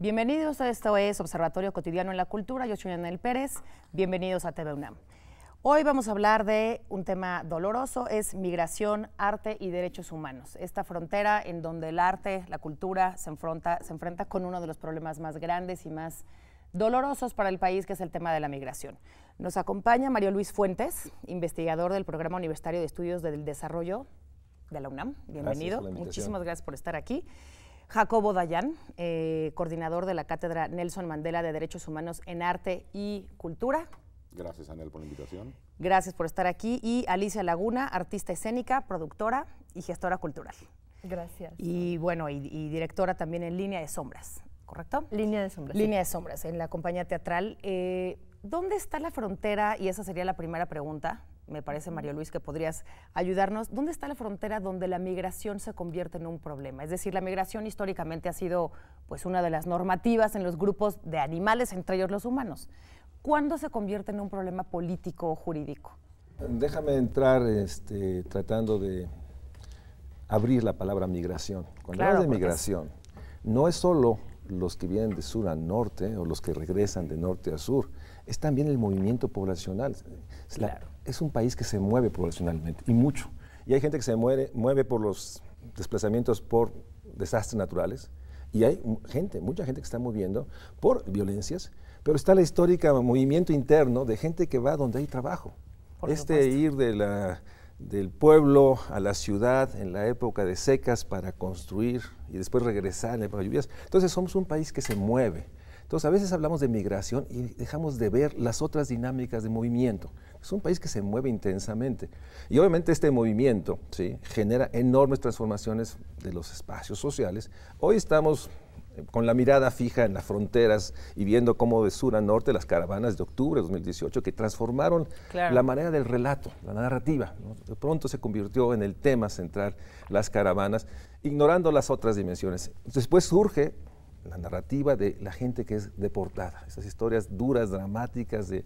Bienvenidos a esto es Observatorio Cotidiano en la Cultura. Yo soy Anel Pérez. Bienvenidos a TV UNAM. Hoy vamos a hablar de un tema doloroso, es migración, arte y derechos humanos. Esta frontera en donde el arte, la cultura se enfrenta, se enfrenta con uno de los problemas más grandes y más dolorosos para el país, que es el tema de la migración. Nos acompaña Mario Luis Fuentes, investigador del Programa Universitario de Estudios del Desarrollo de la UNAM. Bienvenido. Muchísimas gracias por estar aquí. Jacobo Dayan, eh, coordinador de la Cátedra Nelson Mandela de Derechos Humanos en Arte y Cultura. Gracias, Anel, por la invitación. Gracias por estar aquí. Y Alicia Laguna, artista escénica, productora y gestora cultural. Gracias. Y bueno, y, directora también en Línea de Sombras, ¿correcto? Línea de Sombras. Línea de Sombras, en la compañía teatral. Eh, ¿Dónde está la frontera? Y esa sería la primera pregunta me parece, Mario Luis, que podrías ayudarnos. ¿Dónde está la frontera donde la migración se convierte en un problema? Es decir, la migración históricamente ha sido pues, una de las normativas en los grupos de animales, entre ellos los humanos. ¿Cuándo se convierte en un problema político o jurídico? Déjame entrar este, tratando de abrir la palabra migración. Cuando hablas de migración, no es solo los que vienen de sur a norte o los que regresan de norte a sur, es también el movimiento poblacional. Claro es un país que se mueve poblacionalmente y mucho. Y hay gente que se mueve por los desplazamientos por desastres naturales. Y hay gente, mucha gente que está moviendo por violencias, pero está la histórica movimiento interno de gente que va donde hay trabajo. este ir del pueblo a la ciudad en la época de secas para construir y después regresar en la época de lluvias. Entonces somos un país que se mueve. Entonces, a veces hablamos de migración y dejamos de ver las otras dinámicas de movimiento. Es un país que se mueve intensamente. Y obviamente este movimiento ¿sí? genera enormes transformaciones de los espacios sociales. Hoy estamos eh, con la mirada fija en las fronteras y viendo cómo de sur a norte las caravanas de octubre de 2018 que transformaron la manera del relato, la narrativa. De pronto se convirtió en el tema central las caravanas, ignorando las otras dimensiones. Después surge la narrativa de la gente que es deportada, esas historias duras, dramáticas, de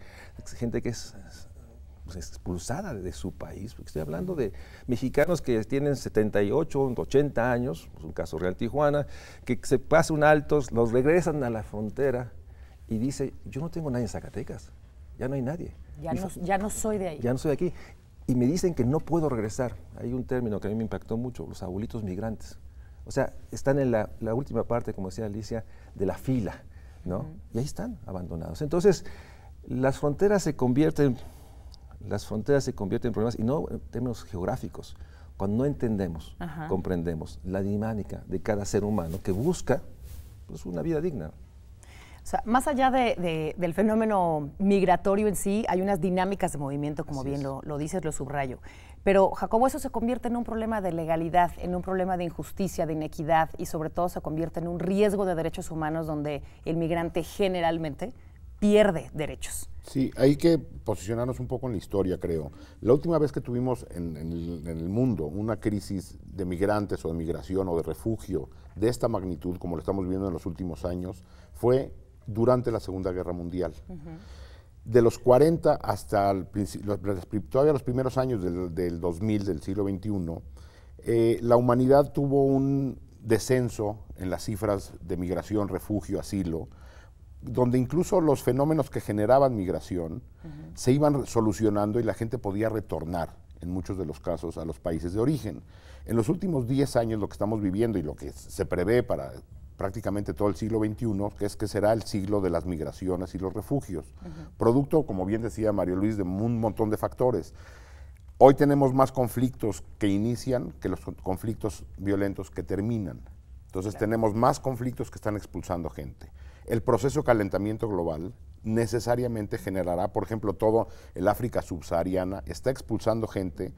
gente que es pues, expulsada de su país. Porque estoy hablando de mexicanos que tienen 78, 80 años, es un caso real Tijuana, que se pasan altos, los regresan a la frontera y dice, yo no tengo nadie en Zacatecas, ya no hay nadie. Ya no, ya no soy de ahí. Ya no soy de aquí. Y me dicen que no puedo regresar. Hay un término que a mí me impactó mucho, los abuelitos migrantes. O sea, están en la, última parte, como decía Alicia, de la fila, ¿no? Y ahí están, abandonados. Entonces, las fronteras se convierten, las fronteras se convierten en problemas, y no en términos geográficos, cuando no entendemos, comprendemos la dinámica de cada ser humano que busca pues, una vida digna más allá del fenómeno migratorio en sí, hay unas dinámicas de movimiento, como bien lo, dices, lo subrayo. Pero, Jacobo, eso se convierte en un problema de legalidad, en un problema de injusticia, de inequidad y sobre todo se convierte en un riesgo de derechos humanos donde el migrante generalmente pierde derechos. Sí, hay que posicionarnos un poco en la historia, creo. La última vez que tuvimos en, el, en, el, mundo una crisis de migrantes o de migración o de refugio de esta magnitud, como lo estamos viendo en los últimos años, fue durante la Segunda Guerra Mundial. De los 40 hasta los, todavía los primeros años del, 2000, del siglo XXI, eh, la humanidad tuvo un descenso en las cifras de migración, refugio, asilo, donde incluso los fenómenos que generaban migración se iban solucionando y la gente podía retornar en muchos de los casos a los países de origen. En los últimos 10 años lo que estamos viviendo y lo que se prevé para prácticamente todo el siglo XXI, que es que será el siglo de las migraciones y los refugios. Producto, como bien decía Mario Luis, de un montón de factores. Hoy tenemos más conflictos que inician que los conflictos violentos que terminan. Entonces tenemos más conflictos que están expulsando gente. El proceso de calentamiento global necesariamente generará, por ejemplo, todo el África subsahariana está expulsando gente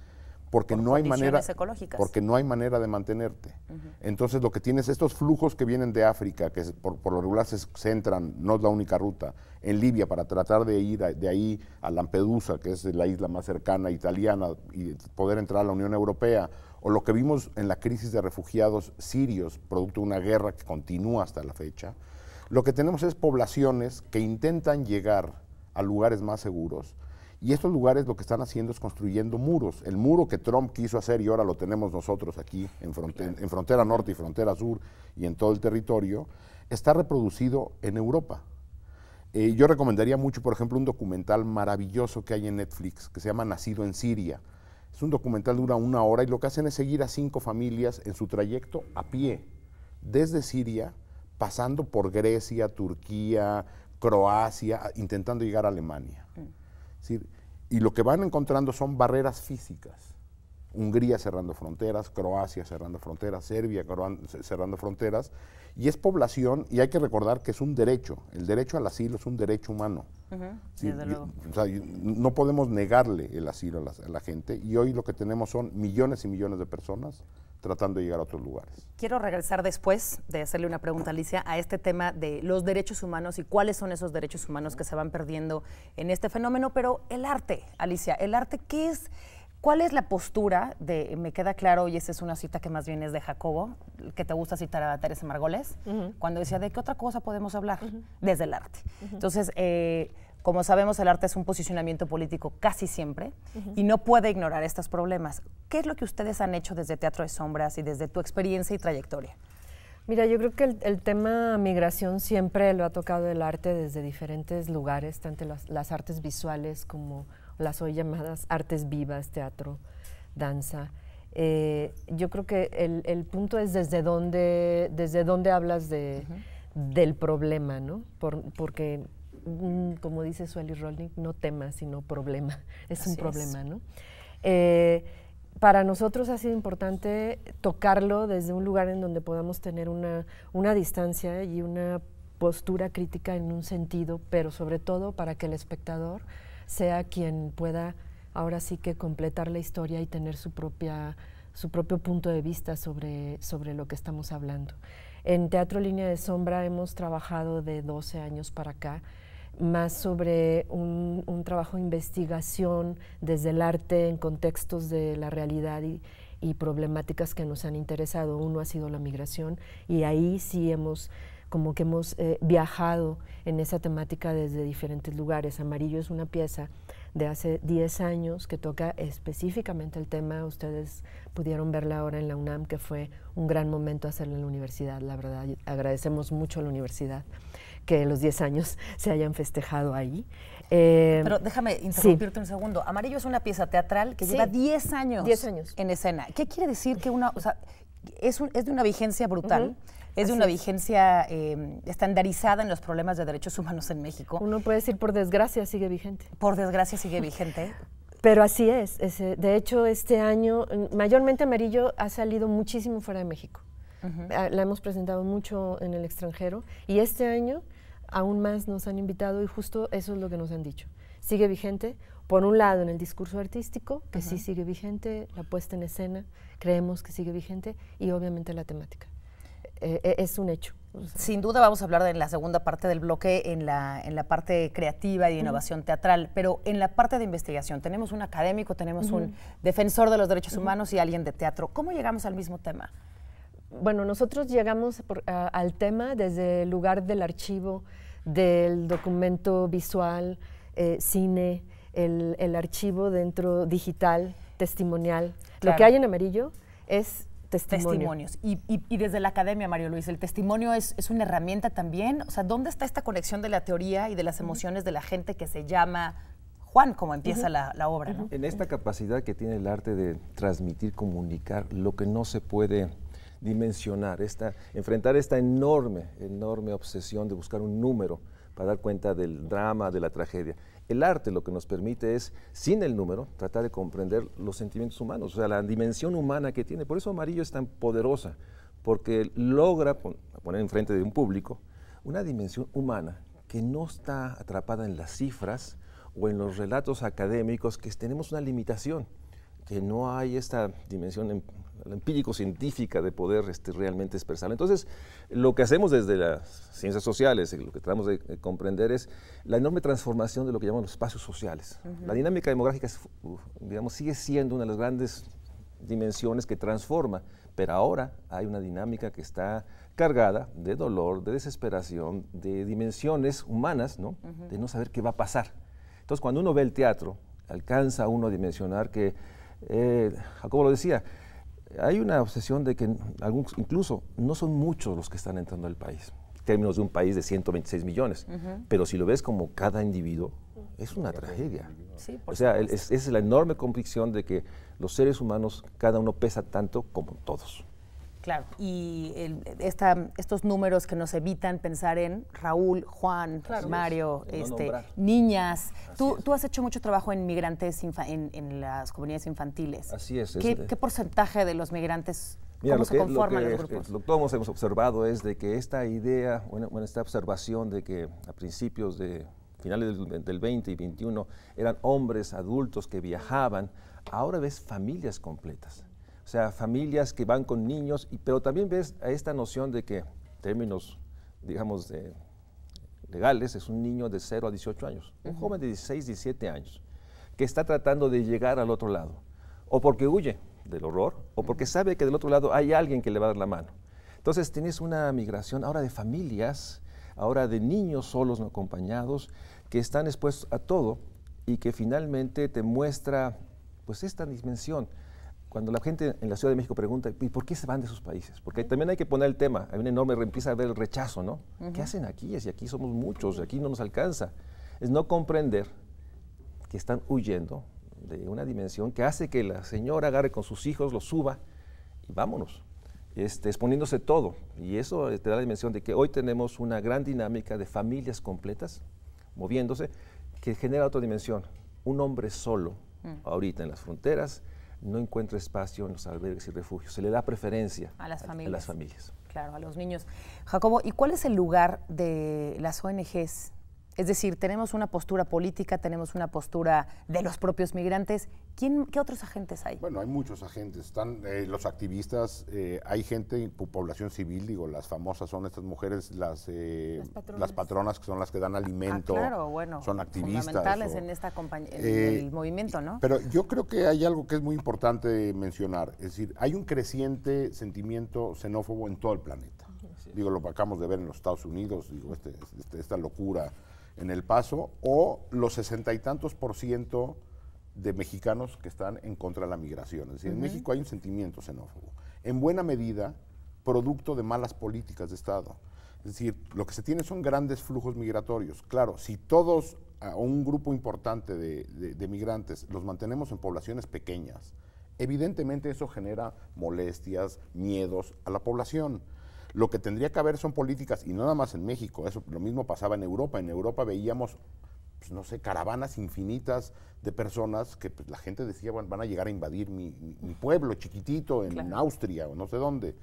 porque no hay manera porque no hay manera de mantenerte. Entonces lo que tienes estos flujos que vienen de África, que por, lo regular se centran, no es la única ruta, en Libia para tratar de ir de ahí a Lampedusa, que es la isla más cercana italiana y poder entrar a la Unión Europea, o lo que vimos en la crisis de refugiados sirios producto de una guerra que continúa hasta la fecha. Lo que tenemos es poblaciones que intentan llegar a lugares más seguros y estos lugares lo que están haciendo es construyendo muros. El muro que Trump quiso hacer y ahora lo tenemos nosotros aquí en, frontera norte y frontera sur y en todo el territorio, está reproducido en Europa. Eh, yo recomendaría mucho, por ejemplo, un documental maravilloso que hay en Netflix que se llama Nacido en Siria. Es un documental, dura una hora y lo que hacen es seguir a cinco familias en su trayecto a pie, desde Siria, pasando por Grecia, Turquía, Croacia, intentando llegar a Alemania. Mm. Es y lo que van encontrando son barreras físicas. Hungría cerrando fronteras, Croacia cerrando fronteras, Serbia cerrando fronteras, y es población, y hay que recordar que es un derecho, el derecho al asilo es un derecho humano. no podemos negarle el asilo a la gente, y hoy lo que tenemos son millones y millones de personas tratando de llegar a otros lugares. Quiero regresar después de hacerle una pregunta, Alicia, a este tema de los derechos humanos y cuáles son esos derechos humanos que se van perdiendo en este fenómeno, pero el arte, Alicia, el arte, ¿qué es? ¿Cuál es la postura de, me queda claro, y esa es una cita que más bien es de Jacobo, que te gusta citar a Teresa Margoles, cuando decía, ¿de qué otra cosa podemos hablar? Desde el arte. Entonces, eh, como sabemos, el arte es un posicionamiento político casi siempre y no puede ignorar estos problemas. ¿Qué es lo que ustedes han hecho desde Teatro de Sombras y desde tu experiencia y trayectoria? Mira, yo creo que el, tema migración siempre lo ha tocado el arte desde diferentes lugares, tanto las, artes visuales como las hoy llamadas artes vivas, teatro, danza. Eh, yo creo que el, punto es desde dónde, desde dónde hablas del problema, ¿no? porque como dice Sueli Rolling, no tema, sino problema. Es un problema, ¿no? Eh, para nosotros ha sido importante tocarlo desde un lugar en donde podamos tener una, una distancia y una postura crítica en un sentido, pero sobre todo para que el espectador sea quien pueda ahora sí que completar la historia y tener su propia su propio punto de vista sobre, sobre lo que estamos hablando. En Teatro Línea de Sombra hemos trabajado de 12 años para acá más sobre un, un, trabajo de investigación desde el arte en contextos de la realidad y, problemáticas que nos han interesado. Uno ha sido la migración y ahí sí hemos como que hemos eh, viajado en esa temática desde diferentes lugares. Amarillo es una pieza de hace 10 años que toca específicamente el tema. Ustedes pudieron verla ahora en la UNAM, que fue un gran momento hacerla en la universidad, la verdad. Agradecemos mucho a la universidad que los 10 años se hayan festejado ahí. Eh, Pero déjame interrumpirte un segundo. Amarillo es una pieza teatral que lleva 10 años, años en escena. ¿Qué quiere decir que una, o sea, es, de una vigencia brutal? Es de una vigencia eh, estandarizada en los problemas de derechos humanos en México. Uno puede decir, por desgracia, sigue vigente. Por desgracia, sigue vigente. Pero así es, de hecho, este año, mayormente Amarillo ha salido muchísimo fuera de México. Ah, la hemos presentado mucho en el extranjero. Y este año aún más nos han invitado y justo eso es lo que nos han dicho. Sigue vigente, por un lado en el discurso artístico, que sí sigue vigente, la puesta en escena, creemos que sigue vigente, y obviamente la temática. Eh, eh, es un hecho. Sin duda vamos a hablar en la segunda parte del bloque, en la, en la parte creativa y innovación teatral, pero en la parte de investigación tenemos un académico, tenemos un defensor de los derechos humanos y alguien de teatro. ¿Cómo llegamos al mismo tema? Bueno, nosotros llegamos al tema desde el lugar del archivo, del documento visual, eh, cine, el, archivo dentro digital, testimonial. Lo que hay en amarillo es testimonios. Y, desde la academia, Mario Luis, ¿el testimonio es, una herramienta también? O sea, ¿dónde está esta conexión de la teoría y de las emociones de la gente que se llama Juan, como empieza la, obra? En esta capacidad que tiene el arte de transmitir, comunicar lo que no se puede dimensionar, esta, enfrentar esta enorme, enorme obsesión de buscar un número para dar cuenta del drama, de la tragedia. El arte lo que nos permite es, sin el número, tratar de comprender los sentimientos humanos, o sea, la dimensión humana que tiene. Por eso amarillo es tan poderosa, porque logra poner poner enfrente de un público una dimensión humana que no está atrapada en las cifras o en los relatos académicos, que tenemos una limitación, que no hay esta dimensión la empírico-científica de poder este, realmente expresar. Entonces, lo que hacemos desde las ciencias sociales, lo que tratamos de, comprender es la enorme transformación de lo que llamamos los espacios sociales. La dinámica demográfica, digamos, sigue siendo una de las grandes dimensiones que transforma, pero ahora hay una dinámica que está cargada de dolor, de desesperación, de dimensiones humanas, ¿no? De no saber qué va a pasar. Entonces, cuando uno ve el teatro, alcanza uno a dimensionar que, eh, como lo decía, hay una obsesión de que algunos, incluso no son muchos los que están entrando al país, en términos de un país de 126 millones, pero si lo ves como cada individuo, es una tragedia. o sea, es la enorme convicción de que los seres humanos, cada uno pesa tanto como todos. Claro. Y estos números que nos evitan pensar en Raúl, Juan, Mario, este, niñas. Tú, has hecho mucho trabajo en migrantes en, las comunidades infantiles. Así es. ¿Qué, este porcentaje de los migrantes se conforman los este, grupos? Lo que todos hemos observado es de que esta idea, bueno, esta observación de que a principios de finales del, 20 y 21 eran hombres adultos que viajaban, ahora ves familias completas. O sea, familias que van con niños, pero también ves a esta noción de que, términos, digamos, legales, es un niño de 0 a 18 años, un joven de 16, 17 años, que está tratando de llegar al otro lado, o porque huye del horror, o porque sabe que del otro lado hay alguien que le va a dar la mano. Entonces tienes una migración ahora de familias, ahora de niños solos no acompañados, que están expuestos a todo y que finalmente te muestra pues esta dimensión cuando la gente en la Ciudad de México pregunta, ¿y por qué se van de sus países? Porque también hay que poner el tema, hay un enorme, empieza a ver el rechazo, ¿no? ¿Qué hacen aquí? Si aquí somos muchos, aquí no nos alcanza. Es no comprender que están huyendo de una dimensión que hace que la señora agarre con sus hijos, los suba y vámonos, este, exponiéndose todo. Y eso eh, te da la dimensión de que hoy tenemos una gran dinámica de familias completas moviéndose que genera otra dimensión. Un hombre solo, mm. ahorita en las fronteras, no encuentra espacio en los albergues y refugios. Se le da preferencia a las, familias. familias. Claro, a los niños. Jacobo, ¿y cuál es el lugar de las ONGs es decir, tenemos una postura política, tenemos una postura de los propios migrantes. ¿Quién, ¿Qué otros agentes hay? Bueno, hay muchos agentes. Están eh, los activistas, eh, hay gente, población civil, digo, las famosas son estas mujeres, las, eh, las, patronas. que son las que dan alimento. Ah, claro, bueno. Son activistas. Fundamentales en esta compañía, el movimiento, ¿no? Pero yo creo que hay algo que es muy importante mencionar. Es decir, hay un creciente sentimiento xenófobo en todo el planeta. Digo, lo acabamos de ver en los Estados Unidos, digo, este, este, esta locura en El Paso o los sesenta y tantos por ciento de mexicanos que están en contra de la migración. Es decir, en México hay un sentimiento xenófobo, en buena medida producto de malas políticas de Estado. Es decir, lo que se tiene son grandes flujos migratorios. Claro, si todos o un grupo importante de, migrantes los mantenemos en poblaciones pequeñas, evidentemente eso genera molestias, miedos a la población. Lo que tendría que haber son políticas, y no nada más en México, eso lo mismo pasaba en Europa. En Europa veíamos, pues, no sé, caravanas infinitas de personas que pues, la gente decía, bueno, van a llegar a invadir mi, pueblo chiquitito en, Austria o no sé dónde.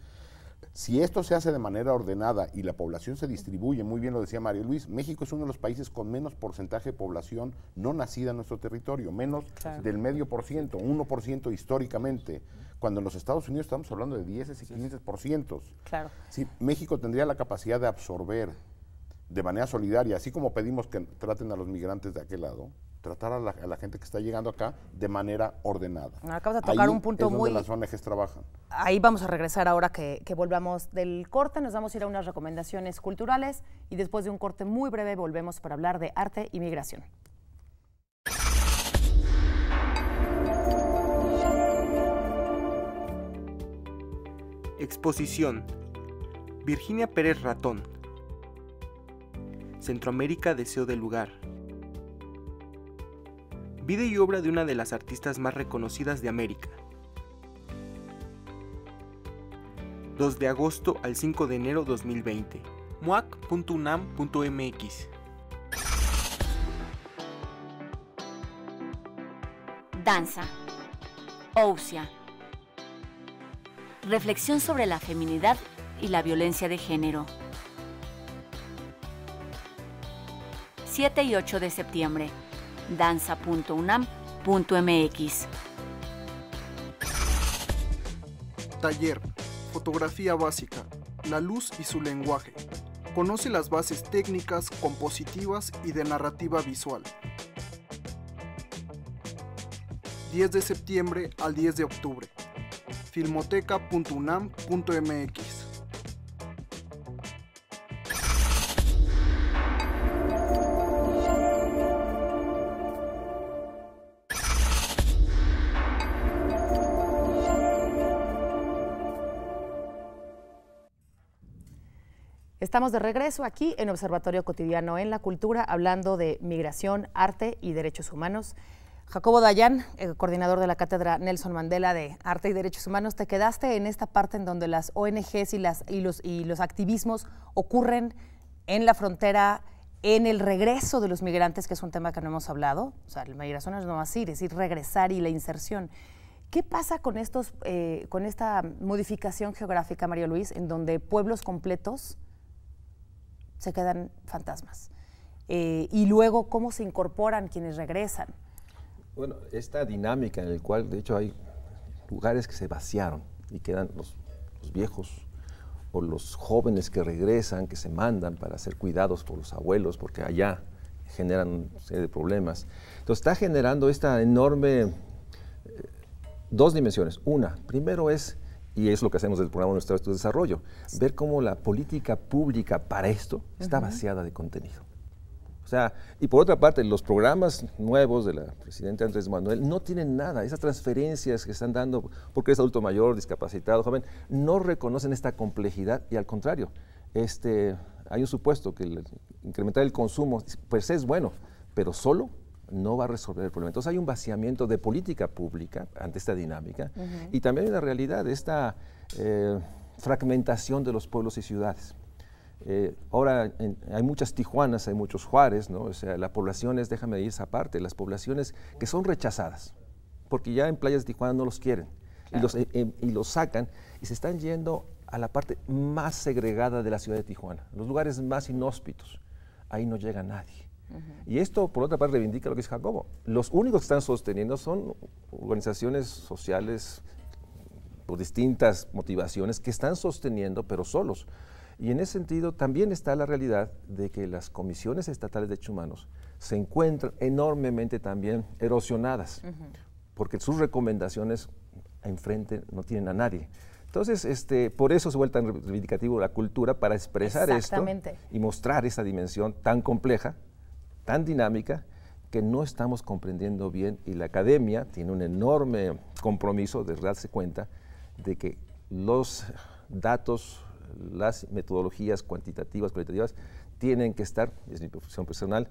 Si esto se hace de manera ordenada y la población se distribuye, muy bien lo decía Mario Luis, México es uno de los países con menos porcentaje de población no nacida en nuestro territorio, menos del medio por ciento, 1% históricamente cuando en los Estados Unidos estamos hablando de 10 y 15%. Claro. Si México tendría la capacidad de absorber de manera solidaria, así como pedimos que traten a los migrantes de aquel lado, tratar a la, gente que está llegando acá de manera ordenada. Ah, acabas de tocar un punto es muy... Donde las ONGs trabajan. Ahí vamos a regresar ahora que volvamos del corte, nos vamos a ir a unas recomendaciones culturales y después de un corte muy breve volvemos para hablar de arte y migración. Exposición. Virginia Pérez Ratón. Centroamérica Deseo del Lugar. Vida y obra de una de las artistas más reconocidas de América. 2 de agosto al 5 de enero 2020. muac.unam.mx Danza. Ousia. Reflexión sobre la feminidad y la violencia de género. 7 y 8 de septiembre. danza.unam.mx. Taller. Fotografía básica. La luz y su lenguaje. Conoce las bases técnicas, compositivas y de narrativa visual. 10 de septiembre al 10 de octubre filmoteca.unam.mx. Estamos de regreso aquí en Observatorio Cotidiano en la Cultura, hablando de migración, arte y derechos humanos. Jacobo Dayan, eh, coordinador de la Cátedra Nelson Mandela de Arte y Derechos Humanos, te quedaste en esta parte en donde las ONGs y, y, los, activismos ocurren en la frontera, en el regreso de los migrantes, que es un tema que no hemos hablado. O sea, la migración es no así, es ir regresar y la inserción. ¿Qué pasa con, estos, eh, con esta modificación geográfica, Mario Luis, en donde pueblos completos se quedan fantasmas? Eh, y luego, ¿cómo se incorporan quienes regresan? Bueno, esta dinámica en la cual, de hecho, hay lugares que se vaciaron y quedan los, viejos o los jóvenes que regresan, que se mandan para ser cuidados por los abuelos, porque allá generan una serie de problemas. Entonces está generando esta enorme... Eh, dos dimensiones. Una, primero es, y es lo que hacemos del programa Nuestro de Desarrollo, ver cómo la política pública para esto está vaciada de contenido y por otra parte, los programas nuevos de la presidenta Andrés Manuel no tienen nada. Esas transferencias que están dando, porque es adulto mayor, discapacitado, joven, no reconocen esta complejidad y al contrario, este, hay un supuesto que incrementar el consumo, pues es bueno, pero solo no va a resolver el problema. Entonces hay un vaciamiento de política pública ante esta dinámica y también hay una realidad, de esta eh, fragmentación de los pueblos y ciudades. Eh, ahora hay muchas Tijuanas, hay muchos Juárez, ¿no? O sea, las poblaciones, déjame decir esa parte, las poblaciones que son rechazadas, porque ya en playas de Tijuana no los quieren eh, eh, y, los, sacan y se están yendo a la parte más segregada de la ciudad de Tijuana, los lugares más inhóspitos. Ahí no llega nadie. Y esto, por otra parte, reivindica lo que dice Jacobo. Los únicos que están sosteniendo son organizaciones sociales por distintas motivaciones que están sosteniendo, pero solos. Y en ese sentido también está la realidad de que las comisiones estatales de derechos humanos se encuentran enormemente también erosionadas, porque sus recomendaciones enfrente no tienen a nadie. Entonces, este, por eso se vuelve tan reivindicativo la cultura para expresar esto y mostrar esa dimensión tan compleja, tan dinámica, que no estamos comprendiendo bien y la academia tiene un enorme compromiso de darse cuenta de que los datos las metodologías cuantitativas, cualitativas, tienen que estar, es mi profesión personal,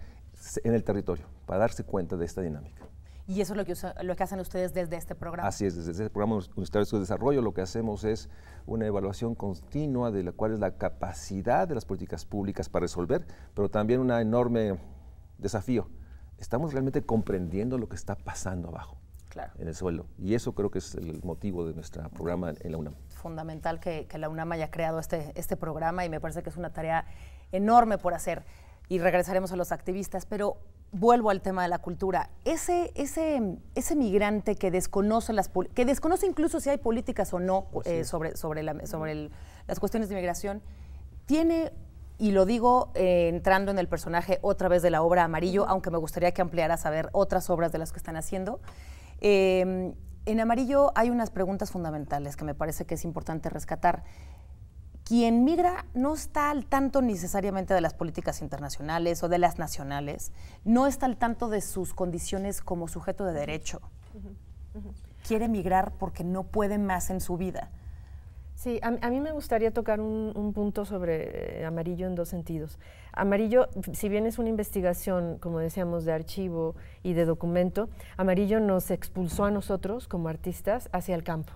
en el territorio para darse cuenta de esta dinámica. Y eso es lo que, lo que hacen ustedes desde este programa. Así es, desde este programa Universitario de Desarrollo lo que hacemos es una evaluación continua de la cual es la capacidad de las políticas públicas para resolver, pero también un enorme desafío. ¿Estamos realmente comprendiendo lo que está pasando abajo? en el suelo. Y eso creo que es el motivo de nuestro programa en la UNAM. Fundamental que, la UNAM haya creado este, este programa y me parece que es una tarea enorme por hacer. Y regresaremos a los activistas, pero vuelvo al tema de la cultura. Ese, ese, ese migrante que desconoce las que desconoce incluso si hay políticas o no eh, sobre, sobre, sobre las cuestiones de inmigración tiene, y lo digo eh, entrando en el personaje otra vez de la obra Amarillo, aunque me gustaría que ampliara a ver otras obras de las que están haciendo. Em, en amarillo hay unas preguntas fundamentales que me parece que es importante rescatar. Quien migra no está al tanto necesariamente de las políticas internacionales o de las nacionales, no está al tanto de sus condiciones como sujeto de derecho. Quiere migrar porque no puede más en su vida. Sí, a, mí me gustaría tocar un, punto sobre eh, amarillo en dos sentidos. Amarillo, si bien es una investigación, como decíamos, de archivo y de documento, amarillo nos expulsó a nosotros como artistas hacia el campo.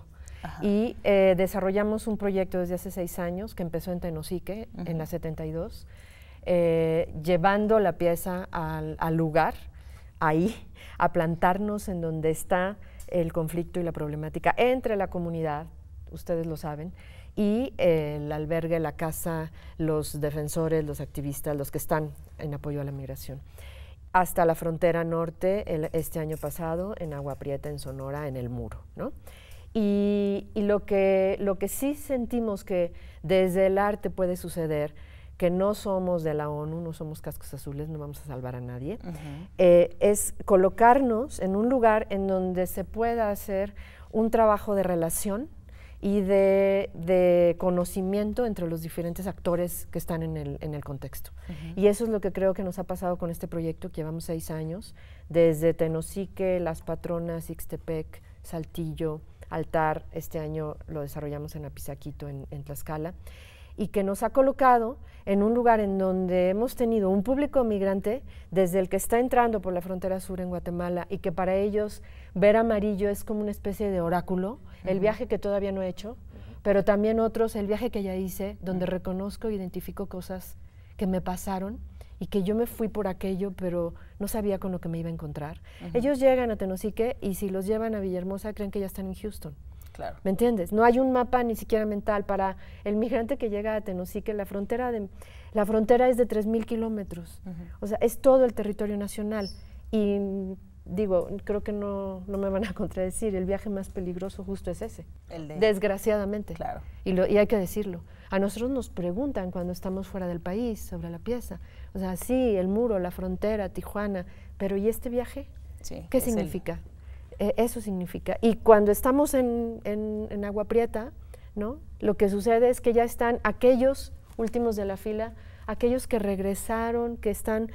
Y eh, desarrollamos un proyecto desde hace seis años que empezó en Tenosique, en la 72, eh, llevando la pieza al, al lugar, ahí, a plantarnos en donde está el conflicto y la problemática entre la comunidad ustedes lo saben, y el albergue, la casa, los defensores, los activistas, los que están en apoyo a la migración. Hasta la frontera norte este año pasado, en Agua Prieta, en Sonora, en el muro. Y, lo, que, sí sentimos que desde el arte puede suceder, que no somos de la ONU, no somos cascos azules, no vamos a salvar a nadie, eh, es colocarnos en un lugar en donde se pueda hacer un trabajo de relación y de, conocimiento entre los diferentes actores que están en el, en el contexto. Y eso es lo que creo que nos ha pasado con este proyecto que llevamos seis años, desde Tenosique, Las Patronas, Ixtepec, Saltillo, Altar, este año lo desarrollamos en Apisaquito, en, en Tlaxcala y que nos ha colocado en un lugar en donde hemos tenido un público migrante desde el que está entrando por la frontera sur en Guatemala y que para ellos ver amarillo es como una especie de oráculo, el viaje que todavía no he hecho, pero también otros, el viaje que ya hice, donde reconozco e identifico cosas que me pasaron y que yo me fui por aquello, pero no sabía con lo que me iba a encontrar. Ellos llegan a Tenosique y si los llevan a Villahermosa creen que ya están en Houston. ¿Me entiendes? No hay un mapa ni siquiera mental para el migrante que llega a Tenosique. La frontera, la frontera es de 3.000 kilómetros. O sea, es todo el territorio nacional. Y digo, creo que no, me van a contradecir, el viaje más peligroso justo es ese. Desgraciadamente. Claro. Y, hay que decirlo. A nosotros nos preguntan cuando estamos fuera del país sobre la pieza. O sea, sí, el muro, la frontera, Tijuana, pero ¿y este viaje? Sí, ¿Qué significa? E-, eso significa. Y cuando estamos en, en, en Agua Prieta, ¿no? Lo que sucede es que ya están aquellos últimos de la fila, aquellos que regresaron, que están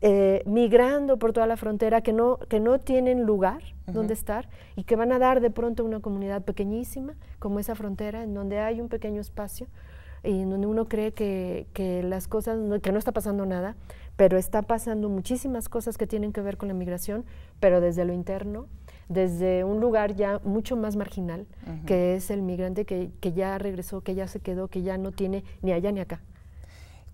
eh, migrando por toda la frontera, que no, que no tienen lugar donde estar y que van a dar de pronto una comunidad pequeñísima, como esa frontera, en donde hay un pequeño espacio y en donde uno cree que, que las cosas, que no está pasando nada, pero está pasando muchísimas cosas que tienen que ver con la migración, pero desde lo interno desde un lugar ya mucho más marginal, que es el migrante que, ya regresó, que ya se quedó, que ya no tiene ni allá ni acá.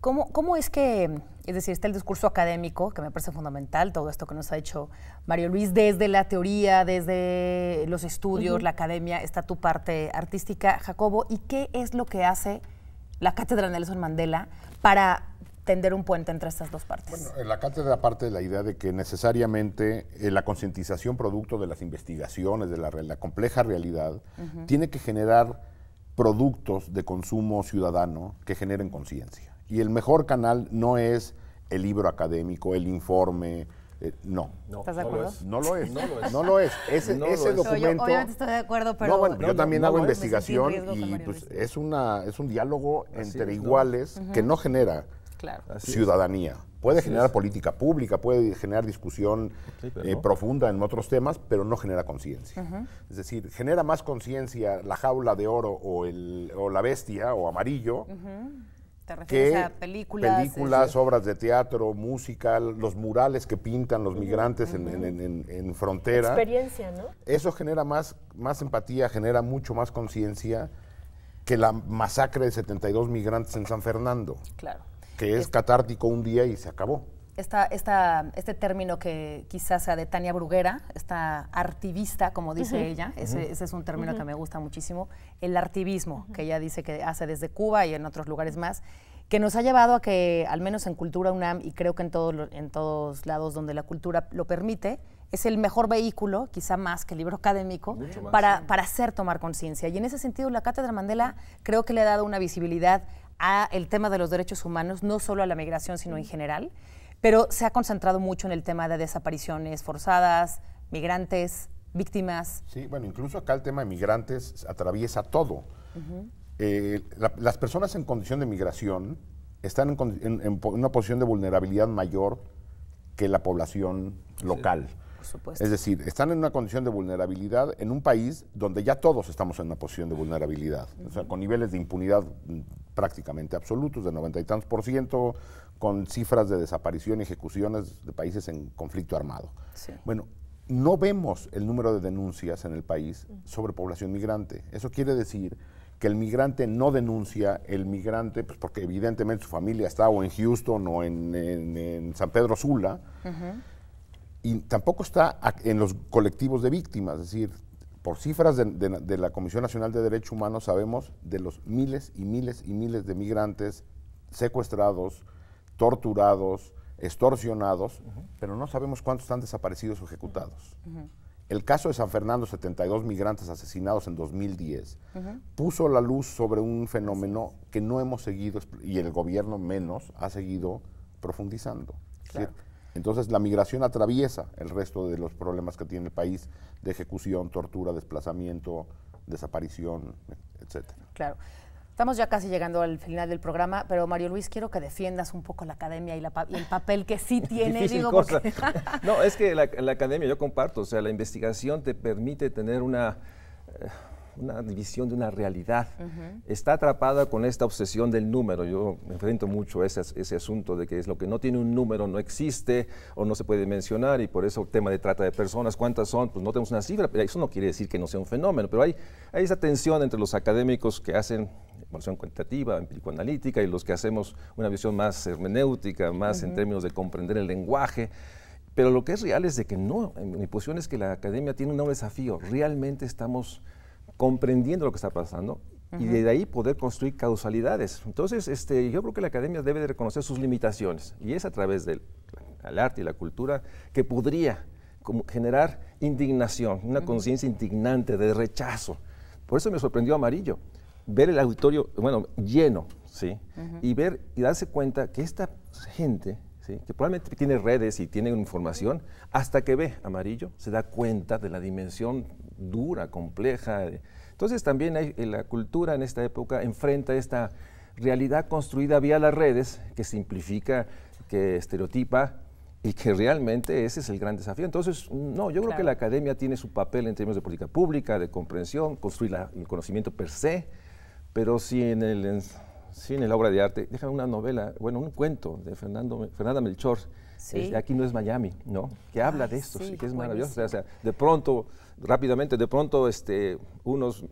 ¿Cómo, ¿Cómo es que, es decir, está el discurso académico, que me parece fundamental, todo esto que nos ha hecho Mario Luis, desde la teoría, desde los estudios, la academia, está tu parte artística, Jacobo, ¿y qué es lo que hace la Cátedra Nelson Mandela para tender un puente entre estas dos partes. Bueno, en la cátedra parte de la idea de que necesariamente eh, la concientización producto de las investigaciones, de la, la compleja realidad, tiene que generar productos de consumo ciudadano que generen conciencia. Y el mejor canal no es el libro académico, el informe, eh, no. ¿Estás de acuerdo? No lo es. No lo es. no lo es. Ese, documento. Yo, obviamente estoy de acuerdo, pero. yo también hago investigación y pues, es, una, es un diálogo entre iguales que no genera claro. ciudadanía. Puede generar política pública, puede generar discusión eh, profunda en otros temas, pero no genera conciencia. Es decir, genera más conciencia la jaula de oro o, el, o la bestia o amarillo. ¿Te refieres a películas? Películas, obras de teatro, música, los murales que pintan los migrantes en, frontera. Experiencia, ¿no? Eso genera más, más empatía, genera mucho más conciencia que la masacre de 72 migrantes en San Fernando. Claro que es, catártico un día y se acabó. este término que quizás sea de Tania Bruguera, esta artivista, como dice ella, ese, es un término que me gusta muchísimo, el artivismo, que ella dice que hace desde Cuba y en otros lugares más, que nos ha llevado a que, al menos en Cultura UNAM, y creo que en, en todos lados donde la cultura lo permite, es el mejor vehículo, quizá más que el libro académico, para, para hacer tomar conciencia. Y en ese sentido, la Cátedra Mandela creo que le ha dado una visibilidad a el tema de los derechos humanos, no solo a la migración, sino en general, pero se ha concentrado mucho en el tema de desapariciones forzadas, migrantes, víctimas. Sí, bueno, incluso acá el tema de migrantes atraviesa todo. Eh, las personas en condición de migración están en, una posición de vulnerabilidad mayor que la población local. Es decir, están en una condición de vulnerabilidad en un país donde ya todos estamos en una posición de vulnerabilidad, o sea, con niveles de impunidad mm, prácticamente absolutos de noventa y tantos por ciento, con cifras de desaparición y ejecuciones de países en conflicto armado. Bueno, no vemos el número de denuncias en el país sobre población migrante. Eso quiere decir que el migrante no denuncia, el migrante, pues porque evidentemente su familia está o en Houston o en, San Pedro Sula, y tampoco está en los colectivos de víctimas, es decir, por cifras de, la Comisión Nacional de Derechos Humanos sabemos de los miles y miles y miles de migrantes secuestrados, torturados, extorsionados, pero no sabemos cuántos están desaparecidos o ejecutados. El caso de San Fernando, 72 migrantes asesinados en 2010, puso la luz sobre un fenómeno que no hemos seguido, y el gobierno menos, ha seguido profundizando. Entonces la migración atraviesa el resto de los problemas que tiene el país de ejecución, tortura, desplazamiento, desaparición, etcétera. Claro. Estamos ya casi llegando al final del programa, pero Mario Luis, quiero que defiendas un poco la academia y, el papel que sí tiene. no, es que la, academia, yo comparto, o sea, la investigación te permite tener una... Eh, una visión de una realidad. Está atrapada con esta obsesión del número. Yo me enfrento mucho a ese, asunto de que es lo que no tiene un número no existe o no se puede mencionar y por eso el tema de trata de personas, cuántas son, pues no tenemos una cifra, pero eso no quiere decir que no sea un fenómeno. Pero hay, hay esa tensión entre los académicos que hacen evaluación cuantitativa, empírico-analítica y los que hacemos una visión más hermenéutica, más en términos de comprender el lenguaje. Pero lo que es real es de que no, mi posición es que la academia tiene un nuevo desafío. Realmente estamos comprendiendo lo que está pasando y de ahí poder construir causalidades. Entonces, este, yo creo que la academia debe de reconocer sus limitaciones y es a través del arte y la cultura que podría generar indignación, una conciencia indignante de rechazo. Por eso me sorprendió Amarillo, ver el auditorio, bueno, lleno, ¿sí? Y ver y darse cuenta que esta gente que probablemente tiene redes y tiene información, hasta que ve amarillo, se da cuenta de la dimensión dura, compleja. Eh. Entonces también eh, la cultura en esta época enfrenta esta realidad construida vía las redes, que simplifica, que estereotipa, y que realmente ese es el gran desafío. Entonces, no, yo creo que la academia tiene su papel en términos de política pública, de comprensión, construir el conocimiento per se, pero si en el cine, la obra de arte, déjame una novela, bueno, un cuento de Fernando, Fernanda Melchor, eh, Aquí no es Miami, ¿no? Que habla de esto, sí, que es maravilloso. de pronto, rápidamente, de pronto, este, unos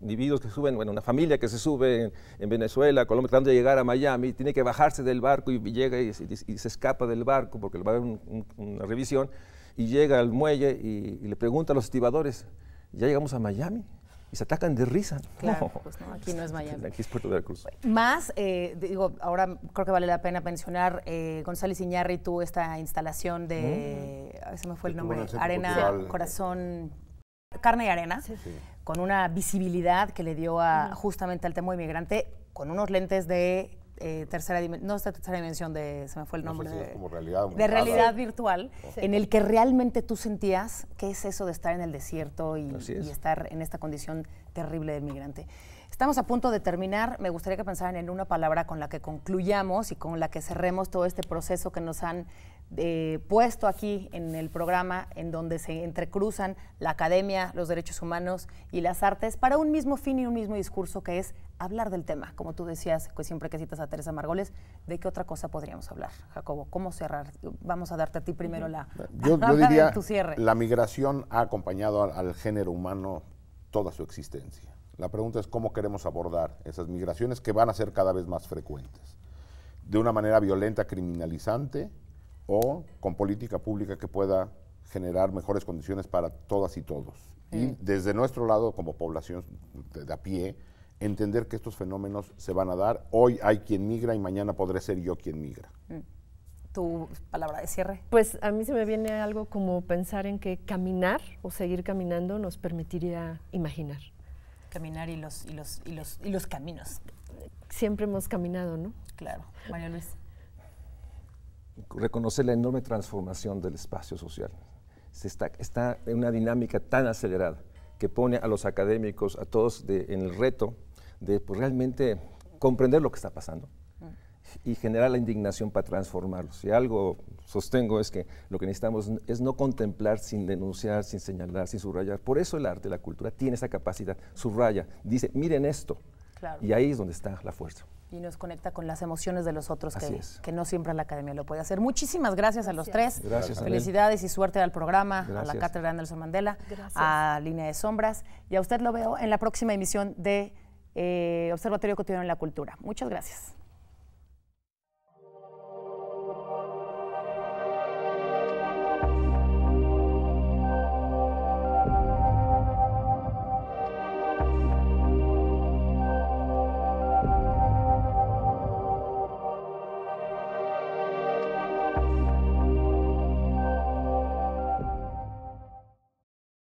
individuos que suben, bueno, una familia que se sube en, Venezuela, Colombia, tratando de llegar a Miami, tiene que bajarse del barco y, llega y, se escapa del barco porque le va a haber una revisión y llega al muelle y, le pregunta a los estibadores, ¿ya llegamos a Miami? y se atacan de risa. Claro, Pues no, aquí no es Miami. Aquí es Puerto de la Cruz. Más, eh, digo, ahora creo que vale la pena mencionar eh, González tuvo esta instalación de, mm. se me fue el nombre, Arena, Corazón, Carne y Arena, con una visibilidad que le dio a, justamente al tema inmigrante, con unos lentes de eh, tercera dimensión, no esta tercera dimensión de, se me fue el nombre. de, realidad de realidad virtual, en el que realmente tú sentías qué es eso de estar en el desierto y, y, estar en esta condición terrible de migrante. Estamos a punto de terminar. Me gustaría que pensaran en una palabra con la que concluyamos y con la que cerremos todo este proceso que nos han eh, puesto aquí en el programa en donde se entrecruzan la academia, los derechos humanos y las artes para un mismo fin y un mismo discurso que es hablar del tema. Como tú decías, pues siempre que citas a Teresa Margoles, ¿de qué otra cosa podríamos hablar, Jacobo? ¿Cómo cerrar? Vamos a darte a ti primero la... Yo, diría, tu cierre. la migración ha acompañado al género humano toda su existencia. La pregunta es cómo queremos abordar esas migraciones que van a ser cada vez más frecuentes. De una manera violenta, criminalizante, o con política pública que pueda generar mejores condiciones para todas y todos. Y eh. desde nuestro lado, como población de, a pie, entender que estos fenómenos se van a dar. Hoy hay quien migra y mañana podré ser yo quien migra. Mm. tu palabra de cierre? Pues a mí se me viene algo como pensar en que caminar o seguir caminando nos permitiría imaginar. Caminar y los, y los, y los, y los caminos. Siempre hemos caminado, ¿no? Claro. María Luis reconocer la enorme transformación del espacio social. Se está, está en una dinámica tan acelerada que pone a los académicos, a todos, en el reto de pues, realmente comprender lo que está pasando mm. y generar la indignación para transformarlo. Si algo sostengo es que lo que necesitamos es no contemplar sin denunciar, sin señalar, sin subrayar. Por eso el arte, la cultura tiene esa capacidad, subraya, dice, miren esto. Y ahí es donde está la fuerza. Y nos conecta con las emociones de los otros, que, que, no siempre la academia lo puede hacer. Muchísimas gracias a los tres. Felicidades y suerte al programa, a la Cátedra Nelson Mandela, a Línea de Sombras. Y a usted lo veo en la próxima emisión de eh, Observatorio Cotidiano en la Cultura. Muchas gracias.